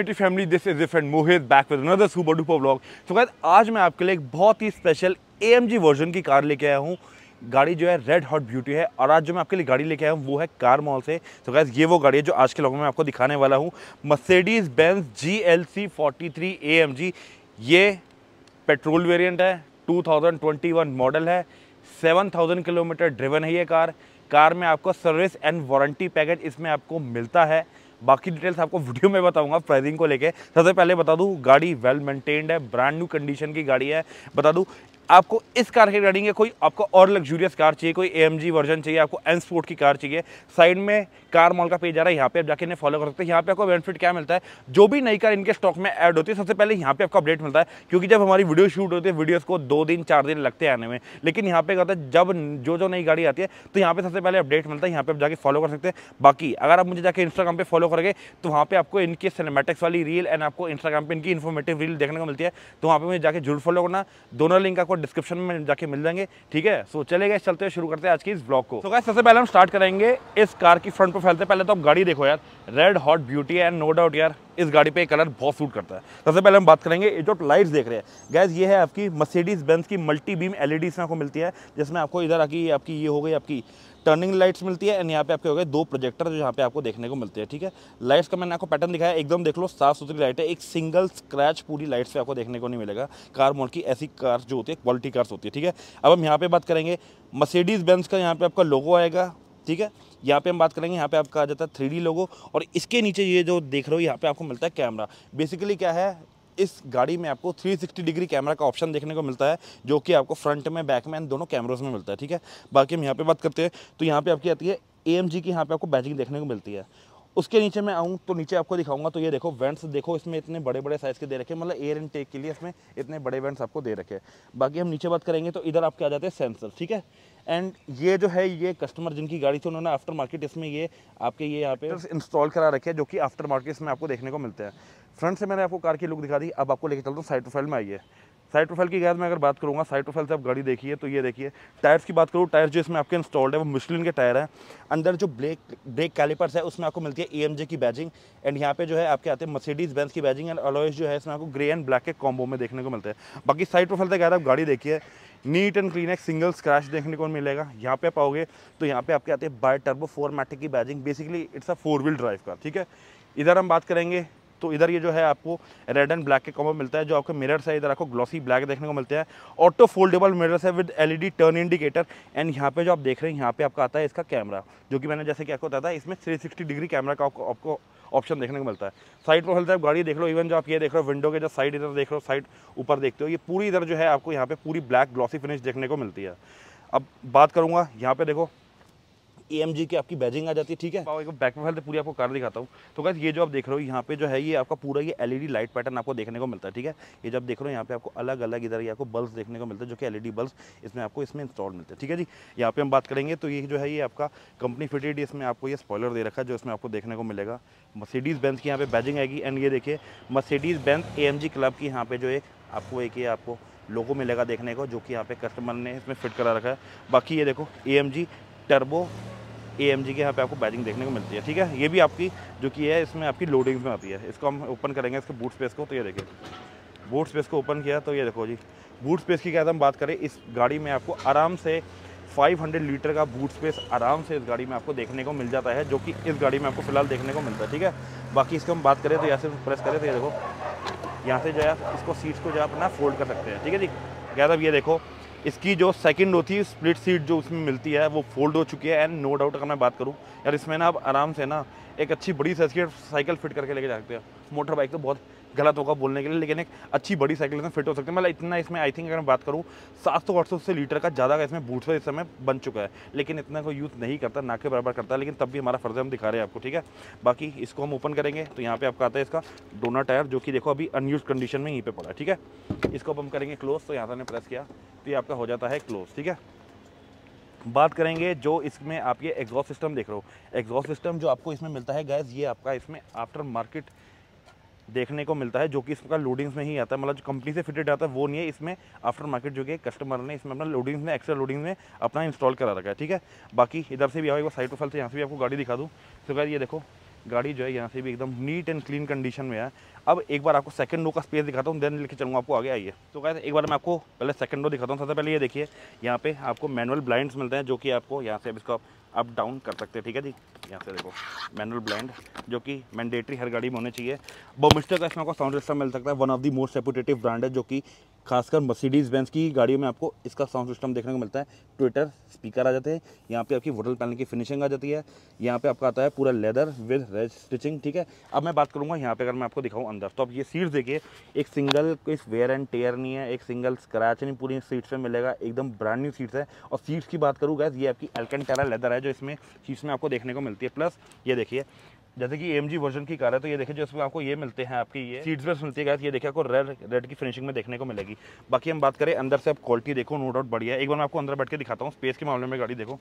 Unity family this is if and Mohit back with another super duper blog so guys आज मैं आपके लिए एक बहुत ही स्पेशल ए वर्जन की कार लेके आया हूँ गाड़ी जो है रेड हॉट ब्यूटी है और आज जो मैं आपके लिए गाड़ी लेके आया हूँ वो है कार मॉल से सो गाइस ये वो गाड़ी है जो आज के लोगों में आपको दिखाने वाला हूँ Mercedes Benz G L C forty three A M G ये पेट्रोल वेरियंट है 2021 मॉडल है 7000 किलोमीटर ड्रिवन है ये कार कार में आपको सर्विस एंड वारंटी पैकेज इसमें आपको मिलता है बाकी डिटेल्स आपको वीडियो में बताऊंगा प्राइसिंग को लेके सबसे पहले बता दूं गाड़ी वेल मेंटेन्ड है ब्रांड न्यू कंडीशन की गाड़ी है बता दूं आपको इस कार के रिगार्डिंग है कोई आपको और लग्जूरियस कार चाहिए कोई ए वर्जन चाहिए आपको एन स्पोर्ट की कार चाहिए साइड में कार मॉल का पेज आ रहा है यहाँ पे आप जाके इन्हें फॉलो कर सकते हैं यहाँ पे आपको बेनिफिट क्या मिलता है जो भी नई कार इनके स्टॉक में ऐड होती है सबसे पहले यहाँ पे आपको अपडेट मिलता है क्योंकि जब हमारी वीडियो शूट होती है वीडियोज को दो दिन चार दिन लगते हैं आने में लेकिन यहाँ पे कहता है जब जो जो नई गाड़ी आती है तो यहाँ पर सबसे पहले अपडेट मिलता है यहाँ पे आप जाके फॉलो कर सकते हैं बाकी अगर आप मुझे जाकर इंस्टाग्राम पे फॉलो करेंगे तो वहाँ पर आपको इनकी सिनेमेटिक्स वाली रील एंड आपको इंस्टाग्राम पर इनकी इन्फॉर्मेटिव रील देखने को मिलती है तो वहाँ पे मुझे जाकर जरूर फॉलो करना दोनों लिंक आपको डिस्क्रिप्शन में जाके मिल जाएंगे ठीक है सो चले गए चलते हैं शुरू करते हैं आज की इस ब्लॉग को तो गाइस सबसे पहले हम स्टार्ट करेंगे इस कार की फ्रंट पर फैलते पहले तो आप गाड़ी देखो यार रेड हॉट ब्यूटी है एंड नो डाउट यार इस गाड़ी पे कलर बहुत सूट करता है सबसे पहले हम बात करेंगे ये जो लाइट्स देख रहे हैं गैस ये है आपकी मर्सिडीज बेंस की मल्टी बीम एलईडी में आपको मिलती है जिसमें आपको इधर आकी आपकी ये हो गई आपकी टर्निंग लाइट्स मिलती है एंड यहाँ पे आपके हो गए दो प्रोजेक्टर जो यहाँ पे आपको देखने को मिलते हैं ठीक है लाइट्स का मैंने आपको पैटर्न दिखाया एकदम देख लो साफ सुथरी लाइट है एक सिंगल स्क्रैच पूरी लाइट्स पे आपको देखने को नहीं मिलेगा कार मोड़ की ऐसी कार्स जो होती है क्वालिटी कार्स होती है ठीक है अब हम यहाँ पे बात करेंगे मर्सिडीज़ बेंस का यहाँ पे आपका लोगो आएगा ठीक है यहाँ पे हम बात करेंगे यहाँ पे आपका आ जाता है थ्री लोगो और इसके नीचे ये जो देख रहे हो यहाँ पे आपको मिलता है कैमरा बेसिकली क्या है इस गाड़ी में आपको 360 डिग्री कैमरा का ऑप्शन देखने को मिलता है जो कि आपको फ्रंट में बैक में दोनों कैमरोज में मिलता है ठीक है बाकी हम यहाँ पे बात करते हैं तो यहाँ पे आपकी आती है ए की यहाँ पे आपको बैजिंग देखने को मिलती है उसके नीचे मैं आऊँ तो नीचे आपको दिखाऊंगा तो ये देखो वेंट्स देखो इसमें इतने बड़े बड़े साइज़ के दे रखे मतलब एयर इनटेक के लिए इसमें इतने बड़े वेंट्स आपको दे रखे बाकी हम नीचे बात करेंगे तो इधर आपके आ जाते हैं सेंसर ठीक है एंड ये जो है ये कस्टमर जिनकी गाड़ी थी उन्होंने आफ्टर मार्केट इसमें ये आपके ये यहाँ पे इंस्टॉल करा रखे हैं जो कि आफ्टर मार्केट इसमें आपको देखने को मिलते हैं फ्रंट से मैंने आपको कार की लुक दिखा दी अब आपको लेके चलता हूँ साइड प्रोफाइल में आइए साइट्रोफेल की गैस मैं अगर बात करूँगा साइट्रोफेल से आप गाड़ी देखिए तो ये देखिए टायर्स की बात करूँ टायर्स जो इसमें आपके इंस्टॉल्ड है वो मिशलिन के टायर हैं अंदर जो ब्रेक ब्रेक कैलिपर्स है उसमें आपको मिलती है ए की बैजिंग एंड यहाँ पे जो है आपके आते हैं मसीडीज बेंस की बैजिंग एंड अलॉयस जो है इसमें आपको ग्रे एंड ब्लैक के कॉम्बो में देखने को मिलता है बाकी साइट्रोफेल से गैर आप गाड़ी देखिए नीट एंड क्लीन एक सिंगल स्क्रैच देखने को मिलेगा यहाँ पे आप आओगे तो यहाँ पे आपके आते हैं बाय टर्बो फोर मैटिक की badging basically it's a four wheel drive का ठीक है इधर हम बात करेंगे तो इधर ये जो है आपको रेड एंड ब्लैक के कॉम्बो मिलता है जो आपको मिरर्स है इधर आपको ग्लॉसी ब्लैक देखने को मिलते हैं ऑटो फोल्डेबल मिरर्स है with LED turn indicator and यहाँ पे जो आप देख रहे हैं यहाँ पे आपका आता है इसका कैमरा जो कि मैंने जैसे कि आपको बताया था इसमें थ्री डिग्री कैमरा का आपको आपको ऑप्शन देखने को मिलता है साइड पर मिलता है गाड़ी देख लो इवन जो आप ये देख रहे हो विंडो के जो साइड इधर देख रहे हो साइड ऊपर देखते हो ये पूरी इधर जो है आपको यहाँ पे पूरी ब्लैक ग्लॉसी फिनिश देखने को मिलती है अब बात करूँगा यहाँ पे देखो ए की आपकी बैजिंग आ जाती है ठीक है बैक में फैलते पूरी आपको कार दिखाता हूँ तो गैस ये जो आप देख रहे हो यहाँ पे जो है ये आपका पूरा ये एलईडी लाइट पैटर्न आपको देखने को मिलता है ठीक है ये जब देख रहे हो यहाँ पे आपको अलग अलग इधर ये आपको बल्ब देखने को मिलता है जो कि एलईडी बल्ब इसमें आपको इसमें इंस्टॉल मिलते हैं ठीक है जी यहाँ पे हम बात करेंगे तो ये जो है ये आपका कंपनी फिटेड इसमें आपको ये स्पॉलर दे रखा है जो इसमें आपको देखने को मिलेगा मसीडीज़ बेंस की यहाँ पे बैजिंग आएगी एंड ये देखिए मसीडीज़ बेंस ए क्लब की यहाँ पे जो एक आपको एक ये आपको लोगो मिलेगा देखने को जो कि यहाँ पे कस्टमर ने इसमें फिट करा रखा है बाकी ये देखो ए टर्बो ए एम जी के यहाँ पे आपको बैजिंग देखने को मिलती है ठीक है ये भी आपकी जो कि है इसमें आपकी लोडिंग में आती है इसको हम ओपन करेंगे इसके बूट स्पेस को तो ये देखिए बूट स्पेस को ओपन किया तो ये देखो जी बूट स्पेस की क्या हम बात करें इस गाड़ी में आपको आराम से 500 लीटर का बूट स्पेस आराम से इस गाड़ी में आपको देखने को मिल जाता है जो कि इस गाड़ी में आपको फिलहाल देखने को मिलता है ठीक है बाकी इसको हम बात करें तो यहाँ से प्रेस करें तो ये देखो यहाँ से जो है इसको सीट्स को जो है अपना फोल्ड कर सकते हैं ठीक है जी क्या अब ये देखो इसकी जो सेकंड होती है स्प्लिट सीट जो उसमें मिलती है वो फोल्ड हो चुकी है एंड नो डाउट अगर मैं बात करूँ यार इसमें ना आप आराम से ना एक अच्छी बड़ी साइज की साइकिल फिट करके लेके जाते हैं मोटर बाइक तो बहुत गलत होगा बोलने के लिए लेकिन एक अच्छी बड़ी साइकिल इसमें फिट हो सकती है मतलब इतना इसमें आई थिंक अगर मैं बात करूँ सात सौ आठ सौ से लीटर का ज़्यादा इसमें इसमें बूट्स इस समय बन चुका है लेकिन इतना कोई यूज़ नहीं करता ना के बराबर करता है लेकिन तब भी हमारा फर्ज हम दिखा रहे हैं आपको ठीक है बाकी इसको हम ओपन करेंगे तो यहाँ पर आपका आता है इसका डोना टायर जो कि देखो अभी अनयूज कंडीशन में यहीं पर पड़ा ठीक है इसको अब हम करेंगे क्लोज तो यहाँ से हमने प्रेस किया तो ये आपका हो जाता है क्लोज ठीक है बात करेंगे जो इसमें आप ये एग्जॉस्ट सिस्टम देख रहे हो एग्जॉस्ट सिस्टम जो आपको इसमें मिलता है गैस ये आपका इसमें आफ्टर मार्केट देखने को मिलता है जो कि इसका लोडिंग्स में ही आता है मतलब जो कंपनी से फिटेड आता है वो नहीं है इसमें आफ्टर मार्केट जो कि कस्टमर ने इसमें अपना लोडिंग्स में एक्स्ट्रा लोडिंग्स में अपना इंस्टॉल करा रखा है ठीक है बाकी इधर से भी आओ एक बार साइड प्रोफाइल से यहाँ से भी आपको गाड़ी दिखा दूँ तो यार ये देखो गाड़ी जो है यहाँ से भी एकदम नीट एंड क्लीन कंडीशन में है अब एक बार आपको सेकंड रो का स्पेस दिखाता हूँ देन लेके चलूँगा आपको आगे आइए तो क्या एक बार मैं आपको पहले सेकंड रो दिखाता हूँ सबसे पहले ये देखिए यहाँ पे आपको मैनुअल ब्लाइंड्स मिलते हैं जो कि आपको यहाँ से अब इसको आप अप डाउन कर सकते हैं ठीक है जी यहाँ से देखो मैनुअल ब्लेंड जो कि मैंडेटरी हर गाड़ी में होने चाहिए बोमिस्टर का इसमें आपको साउंड सिस्टम मिल सकता है one of the most reputative brand है जो कि खासकर मर्सिडीज बेंस की गाड़ियों में आपको इसका साउंड सिस्टम देखने को मिलता है ट्विटर स्पीकर आ जाते हैं यहाँ पे आपकी वोटल पैनल की फिनिशिंग आ जाती है यहाँ पे आपका आता है पूरा लेदर विद रेड स्टिचिंग ठीक है अब मैं बात करूँगा यहाँ पे अगर मैं आपको दिखाऊँ अंदर तो आप ये सीट देखिए एक सिंगल कोई वेयर एंड टेयर नहीं है एक सिंगल स्क्रैच नहीं पूरी सीट्स में मिलेगा एकदम ब्रांड न्यू सीट्स है और सीट्स की बात करूँ गैस ये आपकी एल्कन लेदर है जो इसमें सीट्स में आपको देखने को मिलती है प्लस ये देखिए जैसे कि एम वर्जन की कार है तो ये देखिए जो इसमें आपको ये मिलते हैं आपकी ये सीट्स बेस सुनती है ये देखिए आपको रेड रेड की फिनिशिंग में देखने को मिलेगी बाकी हम बात करें अंदर से आप क्वालिटी देखो नो डाउट बढ़िया है एक बार मैं आपको अंदर बैठ के दिखाता हूँ स्पेस के मामले में गाड़ी देखो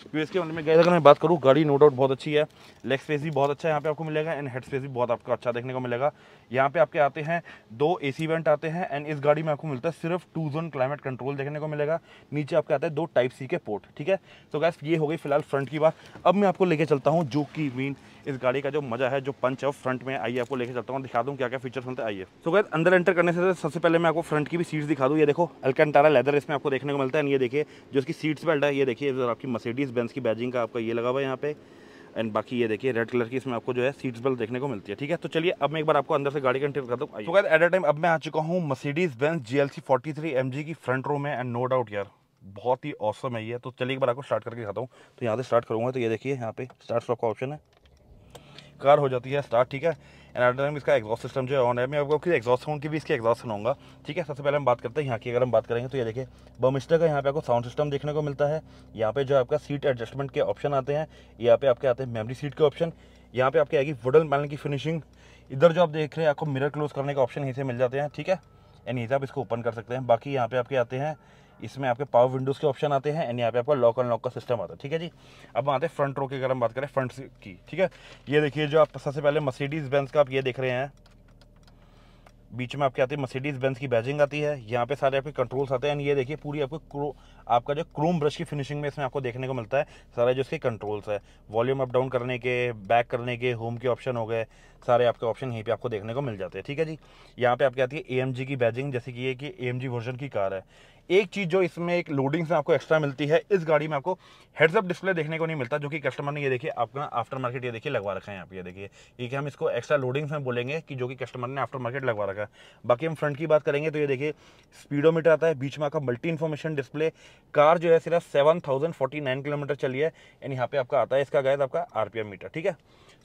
स्पेस के मामले में गए अगर मैं बात करूँ गाड़ी नो डाउट बहुत अच्छी है लेग स्पेस भी बहुत अच्छा यहाँ पे आपको मिलेगा एंड हेड स्पेस भी बहुत आपको अच्छा देखने को मिलेगा यहाँ पे आपके आते हैं दो ए सी वेंट आते हैं एंड इस गाड़ी में आपको मिलता है सिर्फ टू जोन क्लाइमेट कंट्रोल देखने को मिलेगा नीचे आपके आते हैं दो टाइप सी के पोर्ट ठीक है तो गैस ये हो गई फिलहाल फ्रंट की बात अब मैं आपको लेके चलता हूँ जो कि मीन इस गाड़ी का जो मजा है जो पंच है वो फ्रंट में आइए आपको लेके चलता हूँ दिखा दूँ क्या क्या फीचर्स होते तो आइए तो गैर अंदर एंटर करने से सबसे पहले मैं आपको फ्रंट की भी सीट्स दिखा दूँ ये देखो अल्कंटारा लेदर इसमें आपको देखने को मिलता है ये देखिए जो इसकी सीट्स बेल्ट है ये देखिए आपकी मसीडीज़ बेंस की बैजिंग का आपका ये लगा हुआ है यहाँ पे एंड बाकी ये देखिए रेड कलर की इसमें आपको जो है सीट्स बेल्ट देखने को मिलती है ठीक है तो चलिए अब मैं एक बार आपको अंदर से गाड़ी का इंटर करता हूँ एट अ टाइम अब मैं आ चुका हूँ Mercedes Benz G L C forty three M G की फ्रंट रूम में एंड नो डाउट यार बहुत ही औसम है ये तो चलिए एक बार आपको स्टार्ट करके दिखाता हूँ तो यहाँ से स्टार्ट करूँगा तो ये देखिए यहाँ पे स्टार्ट स्टॉप का ऑप्शन है कार हो जाती है स्टार्ट ठीक है एंड एट इसका एग्जॉस्ट सिस्टम जो है ऑन है मैं आपको किसी एग्जॉस्ट साउंड की भी इसकी एग्जॉस्ट सुनाऊंगा ठीक है सबसे पहले हम बात करते हैं यहाँ की अगर हम बात करेंगे तो ये देखिए बमिस्टर का यहाँ पे आपको साउंड सिस्टम देखने को मिलता है यहाँ पे जो आपका सीट एडजस्टमेंट के ऑप्शन आते हैं यहाँ पे आपके आते हैं मेमरी सीट के ऑप्शन यहाँ पे आपके आएगी वुडन पैनल की फिनिशिंग इधर जो आप देख रहे हैं आपको मिरर क्लोज करने का ऑप्शन यहीं से मिल जाते हैं ठीक है एंड यहीं से आप इसको ओपन कर सकते हैं बाकी यहाँ पे आपके आते हैं इसमें आपके पावर विंडोज़ के ऑप्शन आते हैं एंड यहाँ पे आपका लॉक एंड लॉक का सिस्टम आता है ठीक है जी अब आते हैं फ्रंट रो की अगर हम बात करें फ्रंट की ठीक है ये देखिए जो आप सबसे पहले मसीडीज़ बेंस का आप ये देख रहे हैं बीच में आपके आते हैं मसीडीज बेंस की बैजिंग आती है यहाँ पे सारे आपके कंट्रोल्स आते हैं एंड ये देखिए पूरी आपको क्रो आपका जो क्रोम ब्रश की फिनिशिंग में इसमें आपको देखने को मिलता है सारे जो इसके कंट्रोल्स है वॉल्यूम अप डाउन करने के बैक करने के होम के ऑप्शन हो गए सारे आपके ऑप्शन यहीं पे आपको देखने को मिल जाते हैं ठीक है जी यहाँ पे आपके आती है ए की बैजिंग जैसे कि ये कि ए वर्जन की कार है एक चीज़ जो इसमें एक लोडिंग में आपको एक्स्ट्रा मिलती है इस गाड़ी में आपको हेडसअप डिस्प्ले देखने को नहीं मिलता जो कि कस्टमर ने ये देखिए आपका आफ्टर मार्केट ये देखिए लगवा रखा है आप ये देखिए ये हम इसको एक्स्ट्रा लोडिंग्स में बोलेंगे कि जो कि कस्टमर ने आफ्टर मार्केट लगवा रखा है बाकी हम फ्रंट की बात करेंगे तो ये देखिए स्पीडोमीटर आता है बीच में आपका मल्टी इन्फॉर्मेशन डिस्प्ले कार जो है सिर्फ सेवन किलोमीटर चली है एंड यहाँ पे आपका आता है इसका गैस आपका आर मीटर ठीक है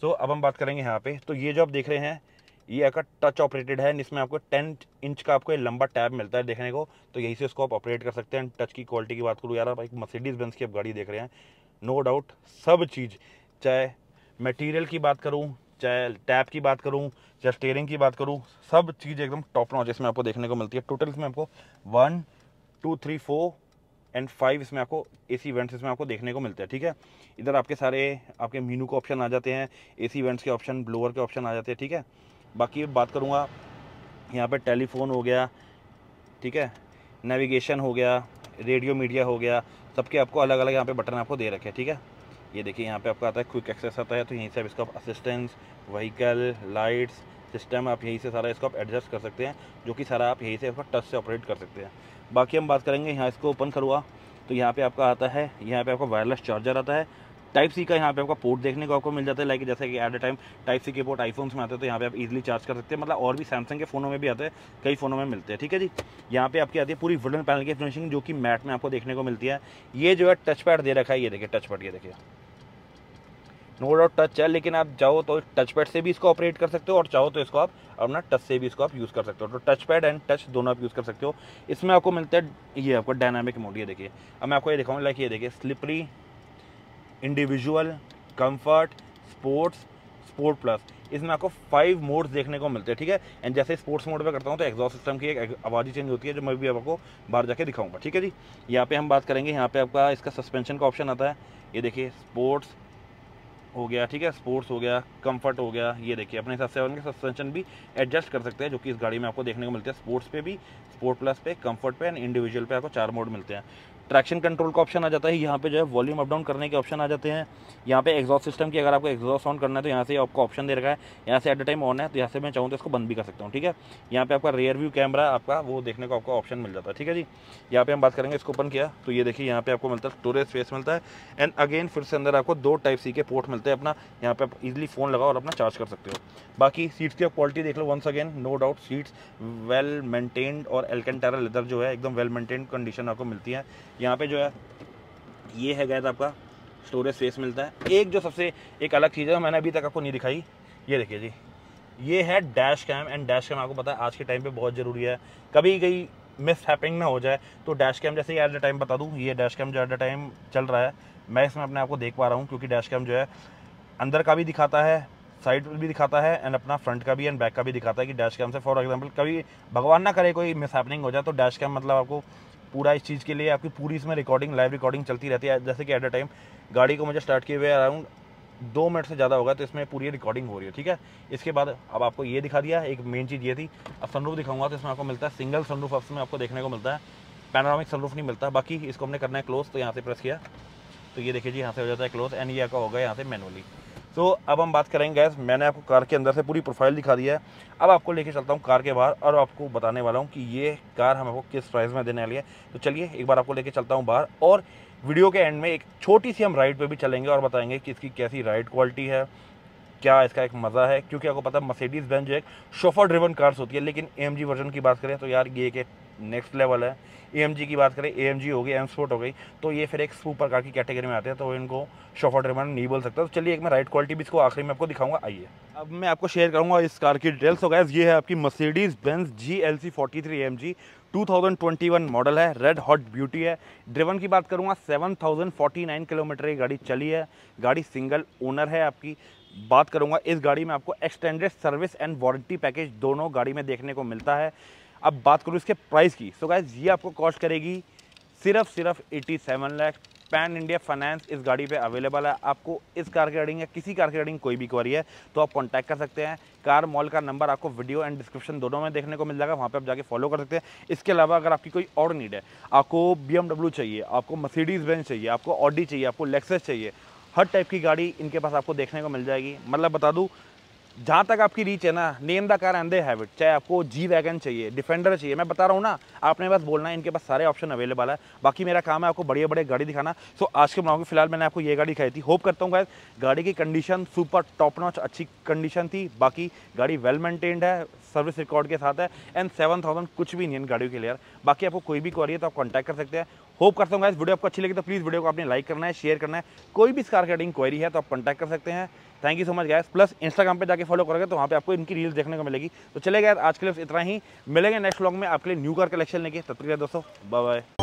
सो अब हम बात करेंगे यहाँ पे तो ये जो आप देख रहे हैं ये आपका टच ऑपरेटेड है जिसमें आपको टेन इंच का आपको ये लंबा टैब मिलता है देखने को तो यहीं से इसको आप ऑपरेट कर सकते हैं टच की क्वालिटी की बात करूँ यार आप एक मर्सिडीज़ बेंस की आप गाड़ी देख रहे हैं नो डाउट सब चीज़ चाहे मटेरियल की बात करूँ चाहे टैप की बात करूँ चाहे स्टेयरिंग की बात करूँ सब चीज़ एकदम टॉप नॉच इसमें आपको देखने को मिलती है टोटल इसमें आपको one two three four and five इसमें आपको ए सी इवेंट्स इसमें आपको देखने को मिलते हैं ठीक है इधर आपके सारे आपके मीनू के ऑप्शन आ जाते हैं ए सी इवेंट्स के ऑप्शन ब्लोअर के ऑप्शन आ जाते हैं ठीक है बाकी बात करूँगा यहाँ पर टेलीफोन हो गया ठीक है नेविगेशन हो गया रेडियो मीडिया हो गया सबके आपको अलग अलग यहाँ पे बटन आपको दे रखे हैं ठीक है ये देखिए यहाँ पे आपका आता है क्विक एक्सेस आता है तो यहीं से आप इसका असिस्टेंस वहीकल लाइट्स सिस्टम आप यहीं से सारा इसको आप एडजस्ट कर सकते हैं जो कि सारा आप यहीं से इसका टच से ऑपरेट कर सकते हैं बाकी हम बात करेंगे यहाँ इसको ओपन करूँगा तो यहाँ पर आपका आता है यहाँ पर आपका वायरलेस चार्जर आता है टाइप सी का यहाँ पे आपका पोर्ट देखने को आपको मिल जाता है लाइक जैसे कि at a time type C के पोर्ट आईफोन्स में आते हैं तो यहाँ पे आप इजीली चार्ज कर सकते हैं मतलब और भी सैमसंग के फोनों में भी आते हैं कई फोनों में मिलते हैं ठीक है जी यहाँ पे आपकी आती है पूरी वुडन पैनल की फिनिशिंग जो कि मैट में आपको देखने को मिलती है ये जो है टच पैड दे रखा है ये देखिए टच पैड ये देखिए नो डाउट टच है लेकिन आप चाहो तो टच पैड से भी इसको ऑपरेट कर सकते हो और चाहो तो इसको आप अपना टच से भी इसको आप यूज़ कर सकते हो तो टच पैड एंड टच दोनों आप यूज़ कर सकते हो इसमें आपको मिलता है ये आपको डायनामिक मोड ये देखिए अब मैं आपको ये दिखाऊँ लाइक ये देखिए slippery individual comfort sports sport plus इसमें आपको फाइव मोड्स देखने को मिलते हैं ठीक है एंड जैसे स्पोर्ट्स मोड पे करता हूँ तो एग्जॉस्ट सिस्टम की एक आवाज़ ही चेंज होती है जो मैं भी आपको बाहर जाके दिखाऊंगा ठीक है जी यहाँ पे हम बात करेंगे यहाँ पे आपका इसका सस्पेंशन का ऑप्शन आता है ये देखिए स्पोर्ट्स हो गया ठीक है स्पोर्ट्स हो गया कंफर्ट हो गया ये देखिए अपने हिसाब से उनके सस्पेंशन भी एडजस्ट कर सकते हैं जो कि इस गाड़ी में आपको देखने को मिलते हैं स्पोर्ट्स पे भी स्पोर्ट प्लस पे कंफर्ट पे एंड इंडिविजुअल पे आपको चार मोड मिलते हैं ट्रैक्शन कंट्रोल का ऑप्शन आ जाता है यहाँ पे जो है वॉल्यूम अप डाउन करने के ऑप्शन आ जाते हैं यहाँ पे एग्जॉस्ट सिस्टम की अगर आपको एग्जॉस्ट ऑन करना है तो यहाँ से आपको ऑप्शन दे रखा है यहाँ से एट अ टाइम ऑन है तो यहाँ से मैं चाहूँ तो इसको बंद भी कर सकता हूँ ठीक है यहाँ पे आपका रेयर व्यू कैमरा आपका वो देखने का आपको ऑप्शन मिल जाता है ठीक है जी यहाँ पे हम बात करेंगे इसको ओपन किया तो ये देखिए यहाँ पे आपको मिलता है स्टोरेज स्पेस मिलता है एंड अगेन फिर से अंदर आपको दो टाइप सी के पोर्ट मिलते हैं अपना यहाँ पे आप इजिली फ़ोन लगाओ और अपना चार्ज कर सकते हो बाकी सीट्स की आप क्वालिटी देख लो once again no doubt seats well maintained और एल्केंटेरा लेदर जो है एकदम वेल मेंटेन्ड कंडीशन आपको मिलती है यहाँ पे जो है ये है गैस आपका स्टोरेज स्पेस मिलता है एक जो सबसे एक अलग चीज़ है मैंने अभी तक आपको नहीं दिखाई ये देखिए जी ये है dash cam and dash cam आपको पता है आज के टाइम पे बहुत ज़रूरी है कभी कहीं मिस हैपिंग ना हो जाए तो डैश कैम जैसे एट द टाइम बता दूँ ये डैश कैम जो एट द टाइम चल रहा है मैं इसमें अपने आप को देख पा रहा हूँ क्योंकि डैश कैम जो है अंदर का भी दिखाता है साइड भी दिखाता है एंड अपना फ्रंट का भी एंड बैक का भी दिखाता है कि डैश कैम से फॉर एग्जाम्पल कभी भगवान ना करे कोई मिस हैपनिंग हो जाए तो डैश कैम मतलब आपको पूरा इस चीज़ के लिए आपकी पूरी इसमें रिकॉर्डिंग लाइव रिकॉर्डिंग चलती रहती है जैसे कि एट अ टाइम गाड़ी को मुझे स्टार्ट किए हुए अराउंड दो मिनट से ज़्यादा होगा तो इसमें पूरी रिकॉर्डिंग हो रही है ठीक है इसके बाद अब आपको ये दिखा दिया एक मेन चीज़ ये थी अब सनरूफ दिखाऊंगा तो इसमें आपको मिलता है सिंगल सनरूफ में आपको देखने को मिलता है पैनोरामिक सनरूफ नहीं मिलता बाकी इसको हमने करना है क्लोज तो यहाँ से प्रेस किया तो ये देखिए जी यहाँ से हो जाता है क्लोज एंड ये आपका होगा यहाँ से मैनुअली तो अब हम बात करेंगे गैस मैंने आपको कार के अंदर से पूरी प्रोफाइल दिखा दी है अब आपको लेके चलता हूँ कार के बाहर और आपको बताने वाला हूँ कि ये कार हम आपको किस प्राइस में देने वाली है तो चलिए एक बार आपको लेके चलता हूँ बाहर और वीडियो के एंड में एक छोटी सी हम राइड पर भी चलेंगे और बताएंगे कि इसकी कैसी राइड क्वालिटी है क्या इसका एक मज़ा है क्योंकि आपको पता है मर्सिडीज़ जो एक शोफर ड्रिवन कार्स होती है लेकिन एम वर्जन की बात करें तो यार ये एक नेक्स्ट लेवल है ए की बात करें ए हो गई एम स्पोर्ट हो गई तो ये फिर एक सुपर कार की कैटेगरी में आते हैं तो इनको शोफा ड्राइवर नहीं बोल सकता तो चलिए एक मैं राइट क्वालिटी भी इसको आखिरी में आपको दिखाऊंगा आइए अब मैं आपको शेयर करूंगा इस कार की डिटेल्स हो गैस ये है आपकी Mercedes Benz G L C forty three M G model है रेड हॉट ब्यूटी है ड्रिवन की बात करूँगा सेवन किलोमीटर की गाड़ी चली है गाड़ी सिंगल ओनर है आपकी बात करूँगा इस गाड़ी में आपको extended service and warranty package दोनों गाड़ी में देखने को मिलता है अब बात करूँ इसके प्राइस की सो गाइज ये आपको कॉस्ट करेगी सिर्फ सिर्फ 87 seven lakh pan India finance इस गाड़ी पे अवेलेबल है आपको इस कार की रेडिंग या किसी कार की रेडिंग कोई भी क्वारी है तो आप कांटेक्ट कर सकते हैं कार मॉल का नंबर आपको वीडियो एंड डिस्क्रिप्शन दोनों में देखने को मिल जाएगा वहाँ पे आप जाके फॉलो कर सकते हैं इसके अलावा अगर आपकी कोई और नीड है आपको बी चाहिए आपको मसीडीज बेंच चाहिए आपको ऑडी चाहिए आपको लेक्सेस चाहिए हर टाइप की गाड़ी इनके पास आपको देखने को मिल जाएगी मतलब बता दूँ जहाँ तक आपकी रीच है ना name the car and they habit चाहे आपको जी वैगन चाहिए डिफेंडर चाहिए मैं बता रहा हूँ ना आपने बस बोलना है इनके पास सारे ऑप्शन अवेलेबल है बाकी मेरा काम है आपको बड़े बड़े गाड़ी दिखाना सो आज के मौके में फिलहाल मैंने आपको ये गाड़ी दिखाई थी होप करता हूँ गाइस गाड़ी की कंडीशन सुपर टॉप नॉच अच्छी कंडीशन थी बाकी गाड़ी वेल मेंटेन्ड है सर्विस रिकॉर्ड के साथ है एंड सेवन थाउजेंड कुछ भी नहीं है गाड़ियों के लिए बाकी आपको कोई भी क्वारी है तो आप कॉन्टैक्ट कर सकते हैं होप करता हूँ गाइस वीडियो आपको अच्छी लगी तो प्लीज़ वीडियो को आपने लाइक करना है शेयर करना है कोई भी इस कार का है तो आप कॉन्टैक्ट कर सकते हैं thank you so much guys plus Instagram पे जाके फॉलो करोगे तो वहाँ पे आपको इनकी रील्स देखने को मिलेगी तो चले गए आज के लिए इतना ही मिलेंगे नेक्स्ट ब्लॉग में आपके लिए न्यू कार कलेक्शन लेके तब तक दोस्तों बाय बाय